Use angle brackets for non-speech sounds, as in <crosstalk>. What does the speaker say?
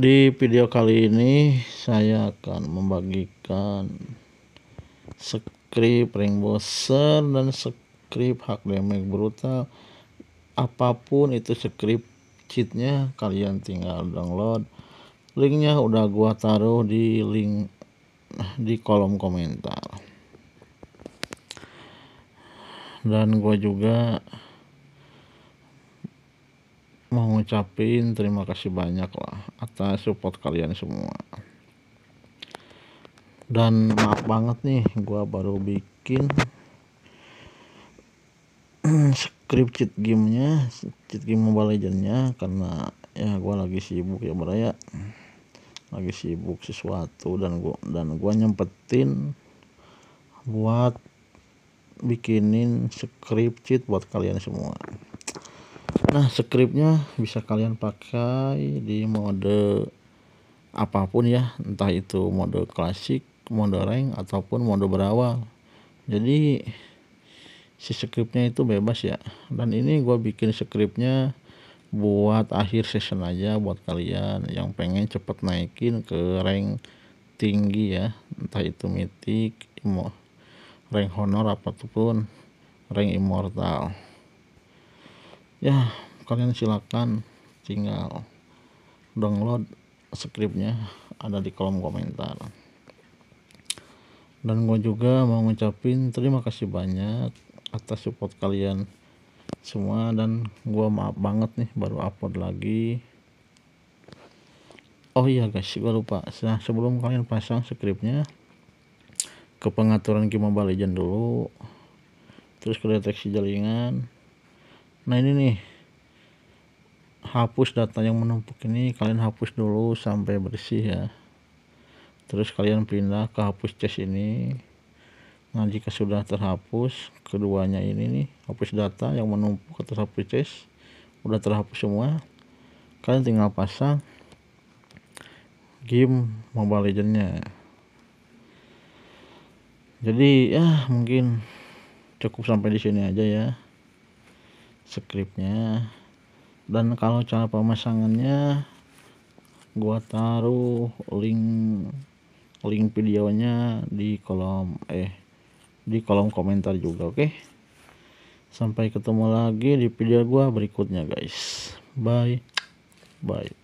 Di video kali ini saya akan membagikan script ring bosen dan script hak damage brutal. Apapun itu script cheatnya kalian tinggal download. Linknya udah gua taruh di link di kolom komentar. Dan gua juga mau ngucapin terima kasih banyak lah atas support kalian semua dan maaf banget nih gua baru bikin <clears throat> script cheat gamenya cheat game mobile legendnya karena ya gua lagi sibuk ya beraya, lagi sibuk sesuatu dan gua dan gua nyempetin buat bikinin script cheat buat kalian semua Nah, scriptnya bisa kalian pakai di mode apapun ya, entah itu mode klasik, mode rank ataupun mode berawal. Jadi si scriptnya itu bebas ya. Dan ini gue bikin scriptnya buat akhir season aja buat kalian yang pengen cepet naikin ke rank tinggi ya, entah itu mythic, rank honor apapun, rank immortal ya kalian silakan tinggal download scriptnya ada di kolom komentar dan gue juga mau ngucapin terima kasih banyak atas support kalian semua dan gue maaf banget nih baru upload lagi oh iya guys gue lupa nah sebelum kalian pasang scriptnya ke pengaturan game Mobile Legend dulu terus ke deteksi jaringan nah ini nih hapus data yang menumpuk ini kalian hapus dulu sampai bersih ya terus kalian pindah ke hapus cache ini nah jika sudah terhapus keduanya ini nih hapus data yang menumpuk atau hapus cache udah terhapus semua kalian tinggal pasang game mobile legendnya jadi ya mungkin cukup sampai di sini aja ya scriptnya dan kalau cara pemasangannya gua taruh link link videonya di kolom eh di kolom komentar juga oke okay? sampai ketemu lagi di video gua berikutnya guys bye bye